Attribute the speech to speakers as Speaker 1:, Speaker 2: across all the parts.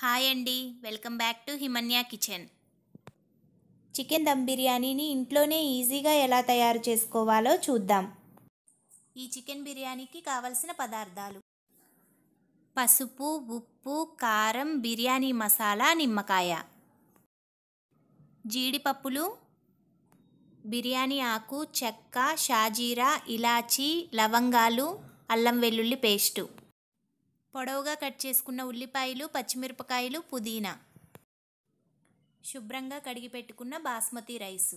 Speaker 1: hi అండి welcome back to Himanya kitchen chicken dum బిర్యానీని ఇంట్లోనే ఈజీగా ఎలా తయారు చేసుకోవాలో చూద్దాం ఈ చికెన్ బిర్యానీకి కావలసిన పదార్థాలు పసుపు ఉప్పు కారం బిర్యానీ మసాలా నిమ్మకాయ జీడిపప్పులు బిర్యానీ ఆకు చెక్క షాజీరా ఇలాచీ లవంగాలు అల్లం వెల్లుల్లి పేస్టు పొడవుగా కట్ చేసుకున్న ఉల్లిపాయలు పచ్చిమిరపకాయలు పుదీనా శుభ్రంగా కడిగి పెట్టుకున్న basmati rice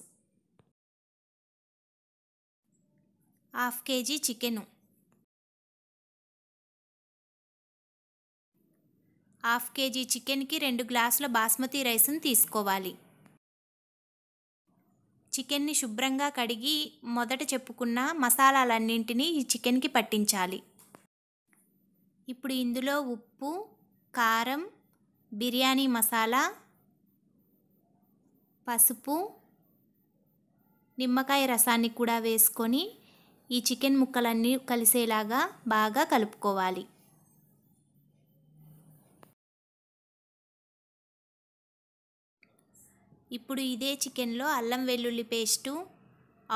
Speaker 1: half KG chicken half KG చికెన్కి రెండు గ్లాసుల బాస్మతి రైస్ని తీసుకోవాలి చికెన్ని శుభ్రంగా కడిగి మొదట చెప్పుకున్న మసాలాలన్నింటినీ ఈ చికెన్కి పట్టించాలి ఇప్పుడు ఇందులో ఉప్పు కారం బిర్యానీ మసాలా పసుపు నిమ్మకాయ రసాన్ని కూడా వేసుకొని ఈ చికెన్ ముక్కలన్నీ కలిసేలాగా బాగా కలుపుకోవాలి ఇప్పుడు ఇదే చికెన్లో అల్లం వెల్లుల్లి పేస్టు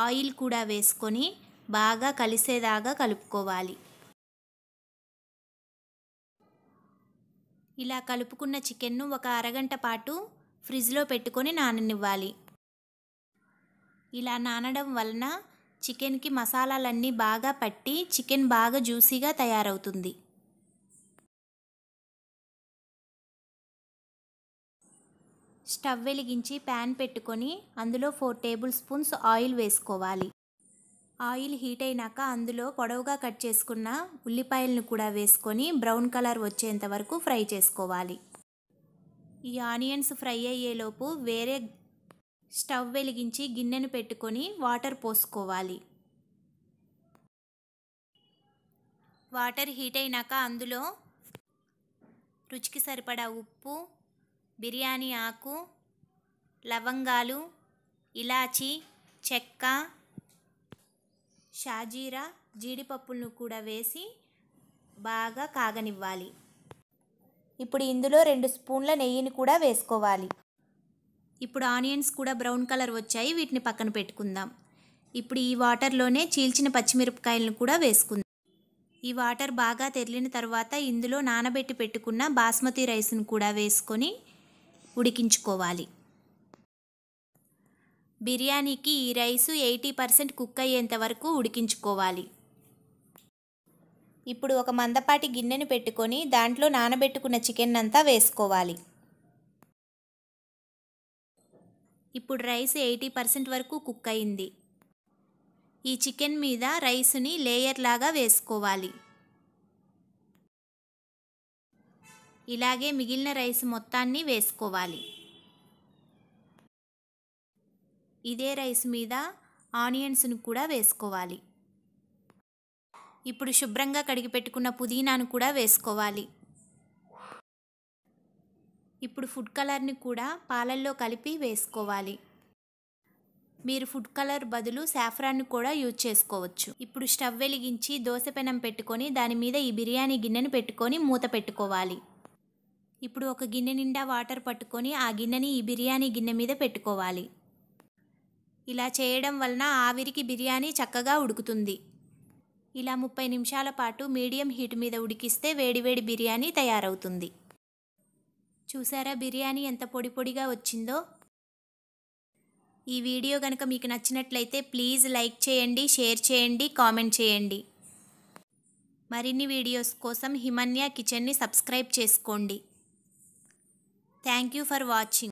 Speaker 1: ఆయిల్ కూడా వేసుకొని బాగా కలిసేదాగా కలుపుకోవాలి ఇలా కలుపుకున్న చికెన్ను ఒక అరగంట పాటు ఫ్రిడ్జ్లో పెట్టుకొని నాననివ్వాలి ఇలా నానడం వలన చికెన్కి మసాలాలన్నీ బాగా పట్టి చికెన్ బాగా జ్యూసీగా తయారవుతుంది స్టవ్ వెలిగించి ప్యాన్ పెట్టుకొని అందులో ఫోర్ టేబుల్ స్పూన్స్ ఆయిల్ వేసుకోవాలి ఆయిల్ హీట్ అయినాక అందులో పొడవుగా కట్ చేసుకున్న ఉల్లిపాయలను కూడా వేసుకొని బ్రౌన్ కలర్ వచ్చేంత వరకు ఫ్రై చేసుకోవాలి ఈ ఆనియన్స్ ఫ్రై అయ్యేలోపు వేరే స్టవ్ వెలిగించి గిన్నెను పెట్టుకొని వాటర్ పోసుకోవాలి వాటర్ హీట్ అయినాక అందులో రుచికి సరిపడా ఉప్పు బిర్యానీ ఆకు లవంగాలు ఇలాచి చెక్క షాజీరా జీడిపప్పులను కూడా వేసి బాగా కాగనివ్వాలి ఇప్పుడు ఇందులో రెండు స్పూన్ల నెయ్యిని కూడా వేసుకోవాలి ఇప్పుడు ఆనియన్స్ కూడా బ్రౌన్ కలర్ వచ్చాయి వీటిని పక్కన పెట్టుకుందాం ఇప్పుడు ఈ వాటర్లోనే చీల్చిన పచ్చిమిరపకాయలను కూడా వేసుకుందాం ఈ వాటర్ బాగా తెరిలిన తర్వాత ఇందులో నానబెట్టి పెట్టుకున్న బాస్మతి రైస్ను కూడా వేసుకొని ఉడికించుకోవాలి బిర్యానీకి ఈ రైసు ఎయిటీ పర్సెంట్ కుక్ అయ్యేంత వరకు ఉడికించుకోవాలి ఇప్పుడు ఒక మందపాటి గిన్నెను పెట్టుకొని దాంట్లో నానబెట్టుకున్న చికెన్ అంతా వేసుకోవాలి ఇప్పుడు రైస్ ఎయిటీ పర్సెంట్ వరకు కుక్ అయింది ఈ చికెన్ మీద రైస్ని లేయర్ లాగా వేసుకోవాలి ఇలాగే మిగిలిన రైస్ మొత్తాన్ని వేసుకోవాలి ఇదే రైస్ మీద ఆనియన్స్ను కూడా వేసుకోవాలి ఇప్పుడు శుభ్రంగా కడిగి పెట్టుకున్న పుదీనాను కూడా వేసుకోవాలి ఇప్పుడు ఫుడ్ కలర్ని కూడా పాలల్లో కలిపి వేసుకోవాలి మీరు ఫుడ్ కలర్ బదులు సాఫ్రాన్ని కూడా యూజ్ చేసుకోవచ్చు ఇప్పుడు స్టవ్ వెలిగించి దోశ పెనం పెట్టుకొని దాని మీద ఈ బిర్యానీ గిన్నెను పెట్టుకొని మూత పెట్టుకోవాలి ఇప్పుడు ఒక గిన్నె నిండా వాటర్ పట్టుకొని ఆ గిన్నెని ఈ బిర్యానీ గిన్నె మీద పెట్టుకోవాలి ఇలా చేయడం వలన ఆవిరికి బిర్యానీ చక్కగా ఉడుకుతుంది ఇలా ముప్పై నిమిషాల పాటు మీడియం హీట్ మీద ఉడికిస్తే వేడివేడి బిర్యానీ తయారవుతుంది చూసారా బిర్యానీ ఎంత పొడి పొడిగా వచ్చిందో ఈ వీడియో కనుక మీకు నచ్చినట్లయితే ప్లీజ్ లైక్ చేయండి షేర్ చేయండి కామెంట్ చేయండి మరిన్ని వీడియోస్ కోసం హిమన్య కిచెన్ని సబ్స్క్రైబ్ చేసుకోండి థ్యాంక్ యూ ఫర్ వాచింగ్